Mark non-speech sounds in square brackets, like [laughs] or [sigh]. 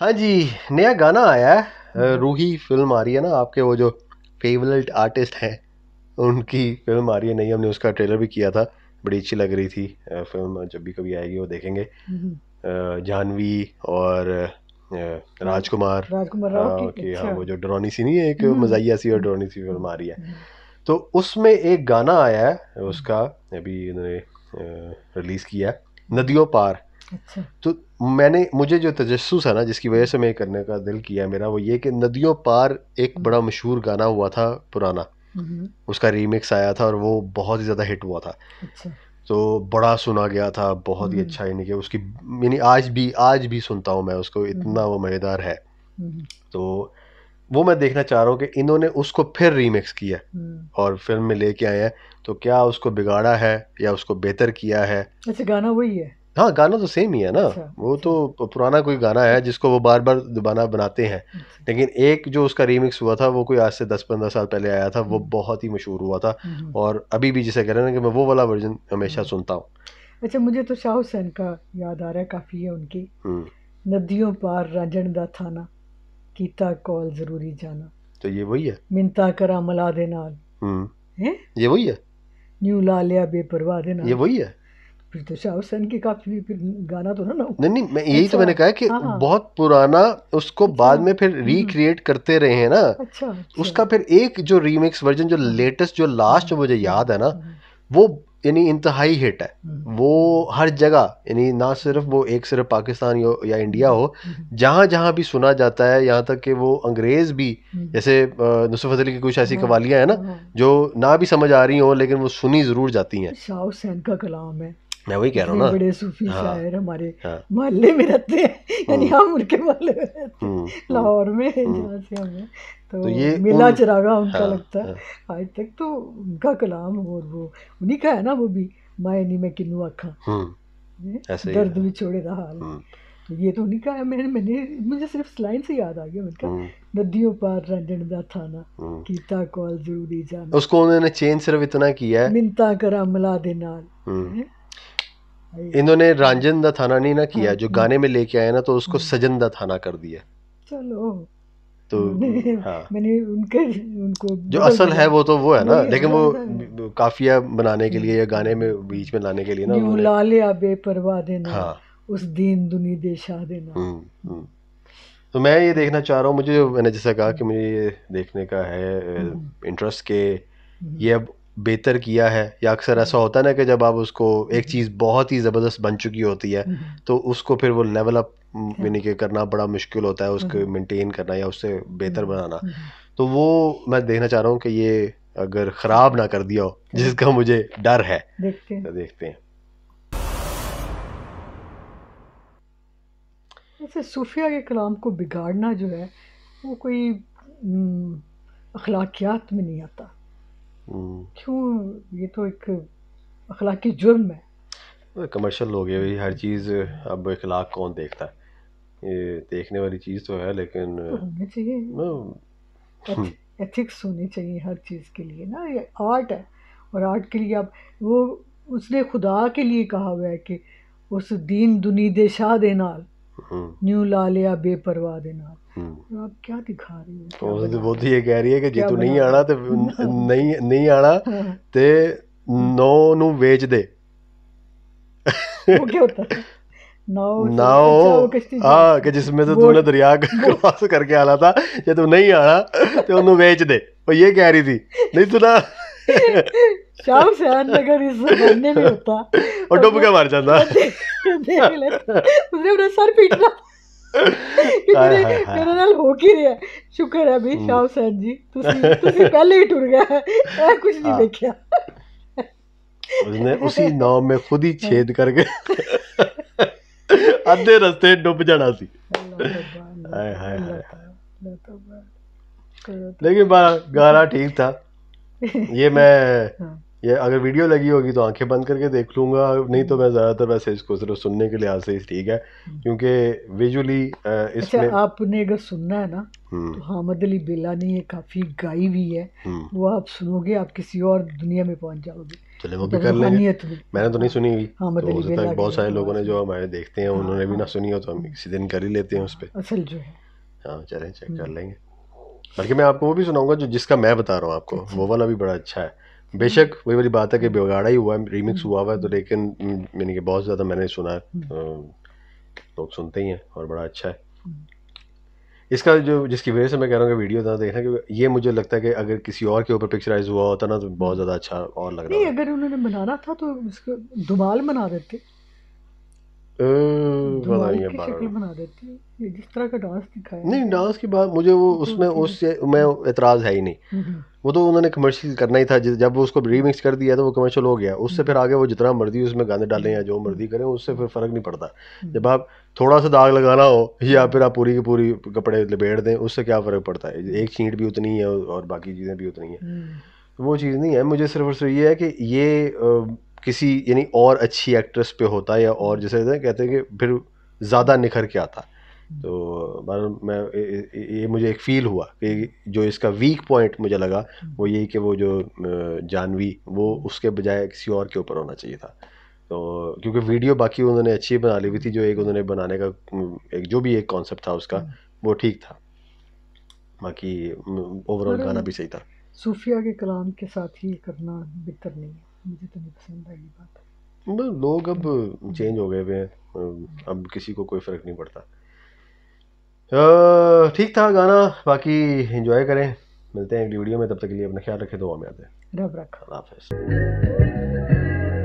हाँ जी नया गाना आया है रूही फिल्म आ रही है ना आपके वो जो फेवरेट आर्टिस्ट हैं उनकी फिल्म आ रही है नहीं हमने उसका ट्रेलर भी किया था बड़ी अच्छी लग रही थी फिल्म जब भी कभी आएगी वो देखेंगे हम्म। जानवी और राजकुमार राजकुमार हाँ, की अच्छा। हाँ वो जो ड्रोनी सी नहीं है एक हम्म। मजाइया सी और हम्म। डरोनी सी फिल्म आ रही है तो उसमें एक गाना आया है उसका अभी इन्होंने रिलीज़ किया नदियों पार अच्छा। तो मैंने मुझे जो तजस्स है ना जिसकी वजह से मैं करने का दिल किया मेरा वो ये कि नदियों पार एक बड़ा मशहूर गाना हुआ था पुराना हम्म। उसका रीमिक्स आया था और वो बहुत ही ज़्यादा हिट हुआ था अच्छा। तो बड़ा सुना गया था बहुत ही हम्म। अच्छा यानी कि उसकी यानी आज भी आज भी सुनता हूँ मैं उसको हम्म। इतना वो मज़ेदार है तो वो मैं देखना चाह रहा हूँ कि इन्होंने उसको फिर रीमिक्स किया और फिल्म में लेके आए हैं तो क्या उसको बिगाड़ा है या उसको बेहतर किया है अच्छा गाना वही है हाँ गाना तो सेम ही है ना अच्छा, वो तो अच्छा। पुराना कोई गाना है जिसको वो बार बार दोबारा बनाते हैं अच्छा। लेकिन एक जो उसका रीमिक्स हुआ था वो कोई आज से दस पंद्रह साल पहले आया था वो हम्म। बहुत ही मशहूर हुआ था हम्म, हम्म। और अभी भी जिसे कह रहे हैं कि मैं वो वाला वर्जन हमेशा सुनता हूँ अच्छा मुझे तो शाह हुसैन का याद आ रहा है काफ़ी है उनकी नदियों पार रांझण दा थाना कीता कॉल जरूरी जाना तो ये वही है ਮਿੰਤਾ करा मला दे नाल ये वही है न्यू ਹੈ ਨਿਊ ਲਾ ਲਿਆ ਬੇਪਰਵਾਹ ਦੇ ਨਾਲ ਇਹ फिर तो शाह हुसैन की काफी फिर गाना तो ना ना नहीं नहीं मैं यही तो अच्छा। मैंने कहा कि हाँ, हाँ, बहुत पुराना उसको अच्छा, बाद में फिर रिक्रिएट हम्म। करते रहे हैं ना अच्छा, अच्छा उसका फिर एक जो रीमिक्स वर्जन जो लेटेस्ट हाँ। जो लास्ट मुझे याद है ना हाँ। वो यानी इंतहाई हिट है वो हर जगह यानी ना सिर्फ वो एक सिर्फ पाकिस्तान हो या इंडिया हो जहाँ जहाँ भी सुना जाता है यहाँ तक कि वो अंग्रेज़ भी जैसे नुसरत अली की कुछ ऐसी कवालियाँ हैं ना जो ना भी समझ आ रही हो लेकिन वो सुनी ज़रूर जाती हैं शाह हुसैन का कलाम है मैं वही कह रहा हूँ ना बड़े सूफी हाँ, शायर हमारे हाँ, मोहल्ले में रहते हैं यानी हाँ। हम उनके मोहल्ले में हम्म, हम्म, लाहौर में हम्म। जहाँ से हमें तो, तो ये मिला चिरागा उनका हाँ, लगता है हाँ, आज तक तो उनका कलाम और वो उन्हीं का है ना वो भी माए नहीं मैं किन्नू आखा दर्द भी छोड़े रहा हाल तो ये तो नहीं कहा मैंने मैंने मुझे सिर्फ लाइन से याद आ गया मैंने कहा नदियों पार रंजन दा थाना कीता कॉल जरूरी जाना उसको उन्होंने चेंज सिर्फ इतना किया है मिंता करा मिला दे नाल इन्होंने रंजन दा थाना नहीं ना किया जो गाने में लेके आया ना तो उसको हम्म। सजन दा थाना कर दिया चलो तो हाँ मैंने उनके उनको जो असल है वो तो वो है ना लेकिन वो हाँ। काफिया बनाने के लिए या गाने में बीच में लाने के लिए ना वो लाले आबे परवा देना हाँ उस दीन दुनी देशा देना हम्म, हम्म। तो मैं ये देखना चाह रहा हूँ मुझे मैंने जैसा कहा कि मुझे ये देखने का है इंटरेस्ट के ये अब बेहतर किया है या अक्सर ऐसा हम्म। होता है ना कि जब आप उसको एक हम्म। चीज़ बहुत ही ज़बरदस्त बन चुकी होती है हम्म। तो उसको फिर वो लेवल अप यानी कि करना बड़ा मुश्किल होता है उसको मेंटेन करना या उससे बेहतर बनाना तो वो मैं देखना चाह रहा हूँ कि ये अगर ख़राब ना कर दिया हो जिसका मुझे डर है देखते हैं तो देखते हैं ऐसे सूफिया के कलाम को बिगाड़ना जो है वो कोई अखलाकियात में नहीं आता हम्म। क्यों ये तो एक अखलाकी जुर्म है कमर्शल हो गया हर चीज़ अब अखलाक कौन देखता है ये देखने वाली चीज़ तो है लेकिन तो होना चाहिए एथिक्स हाँ। हम्म। होने चाहिए हर चीज़ के लिए ना ये आर्ट है और आर्ट के लिए अब वो उसने खुदा के लिए कहा हुआ है कि उस दीन दुनी दे शाह नाल ਨਿਊ ਲਾ ਲਿਆ बेपरवाह ਦੇ ਨਾਲ तो ਕੀ ਦਿਖਾ दिखा रहे हो तो ਬੋਧੀ ਇਹ ਕਹਿ ਰਹੀ ਹੈ ਕਿ ਜੇ ਤੂੰ ਨਹੀਂ ਆਣਾ ਤੇ [laughs] ਨਹੀਂ ਨਹੀਂ ਆਣਾ ਤੇ ਨੌ ਨੂੰ ਵੇਚ ਦੇ ਉਹ ਕੀ ਹੁੰਦਾ ਨਾਓ ਆ ਕਿ ਜਿਸ ਵਿੱਚ ਤੂੰ ਦਰਿਆ ਕ੍ਰਾਸ ਕਰਕੇ ਆਲਾ ਤਾਂ ਜੇ ਤੂੰ ਨਹੀਂ ਆਣਾ ਤੇ ਉਹਨੂੰ ਵੇਚ ਦੇ ਉਹ ਇਹ ਕਹਿ ਰਹੀ ਸੀ ਨਹੀਂ ਤੂੰ ਨਾ [laughs] ਸ਼ਾਮ ਸਿਆਨ ਨਗਰ ਇਸ ਬੰਨੇ ਮੇ ਹੁੰਦਾ ਉਹ ਡੁੱਬ ਕੇ ਮਰ ਜਾਂਦਾ उसने अपना सर पीटना मेरे नाल हो की रहा शुक्र है भी हम्म। शाह सैन जी ਤੁਸੀਂ ਤੁਸੀਂ ਪਹਿਲੇ ਹੀ ਟੁਰ ਗਏ ਇਹ ਕੁਝ ਨਹੀਂ ਦੇਖਿਆ उसने उसी नाम में खुद ही छेद करके आधे रास्ते डुब जाना सी हाय हाय हाय लेकिन गाना ठीक था ये मैं हाँ। ये अगर वीडियो लगी होगी तो आंखें बंद करके देख लूँगा नहीं तो मैं हम्म। ज़्यादातर वैसे इसको सिर्फ सुनने के लिहाज से ही ठीक है हम्म। क्योंकि विजुअली अच्छा, इसमें अच्छा, आपने अगर सुनना है ना हम्म। तो हामद अली बेला ने ये काफ़ी गाई हुई है वो आप सुनोगे आप किसी और दुनिया में पहुंच जाओगे चले वो तो भी कर लेंगे मैंने तो नहीं सुनी हुई तो बहुत सारे लोगों ने जो हमारे देखते हैं उन्होंने भी हाँ, ना हाँ। सुनी हो तो हम किसी दिन कर ही लेते हैं उस पर असल जो है हाँ चलें चेक कर लेंगे बल्कि मैं आपको वो भी सुनाऊंगा जो जिसका मैं बता रहा हूँ आपको अच्छा, वो अच्छा। वाला भी बड़ा अच्छा है बेशक वही वाली बात है कि हम्म। बिगाड़ा ही हुआ है रीमिक्स हम्म। हुआ हुआ है तो लेकिन मैंने हम्म, कि बहुत ज़्यादा मैंने सुना है लोग सुनते ही हैं और बड़ा अच्छा है इसका जो जिसकी वजह से मैं कह रहा हूँ कि वीडियो ज़्यादा देखना कि ये मुझे लगता है कि अगर किसी और के ऊपर पिक्चराइज हुआ होता ना तो बहुत ज़्यादा अच्छा और लग रहा है अगर उन्होंने बनाना था तो इसको धुमाल बना देते पता नहीं है डांस की बात मुझे वो उसमें उससे मैं एतराज़ हम्म। है ही नहीं हम्म, हम्म। वो तो उन्होंने कमर्शियल करना ही था जब वो उसको रीमिक्स कर दिया तो वो कमर्शियल हो गया उससे फिर आगे वो जितना मर्जी उसमें गाने डालें या जो मर्जी करें उससे फिर फ़र्क नहीं पड़ता जब आप थोड़ा सा दाग लगाना हो या फिर आप पूरी की पूरी कपड़े लपेट दें उससे क्या फ़र्क पड़ता है एक चीट भी उतनी है और बाकी चीज़ें भी उतनी हैं वो चीज़ नहीं है मुझे सिर्फ और सिर्फ ये है कि ये किसी यानी और अच्छी एक्ट्रेस पे होता या और जैसे कहते हैं कि फिर ज़्यादा निखर के आता तो मैं ये मुझे एक फ़ील हुआ कि जो इसका वीक पॉइंट मुझे लगा वो यही कि वो जो जानवी वो उसके बजाय किसी और के ऊपर होना चाहिए था तो क्योंकि वीडियो बाकी उन्होंने अच्छी बना ली हुई थी जो एक उन्होंने बनाने का एक जो भी एक कॉन्सेप्ट था उसका हम्म। वो ठीक था बाकी ओवरऑल गाना भी सही था सूफिया के कलाम के साथ ही करना बेहतर नहीं है मुझे तो नहीं पसंद आई बात है हम्म। लोग अब चेंज हो गए हैं हम्म। अब किसी को कोई फ़र्क नहीं पड़ता ठीक था गाना बाकी एंजॉय करें मिलते हैं अगली वीडियो में तब तक के लिए अपना ख्याल रखें दुआ में आते हैं रब रखा हाफ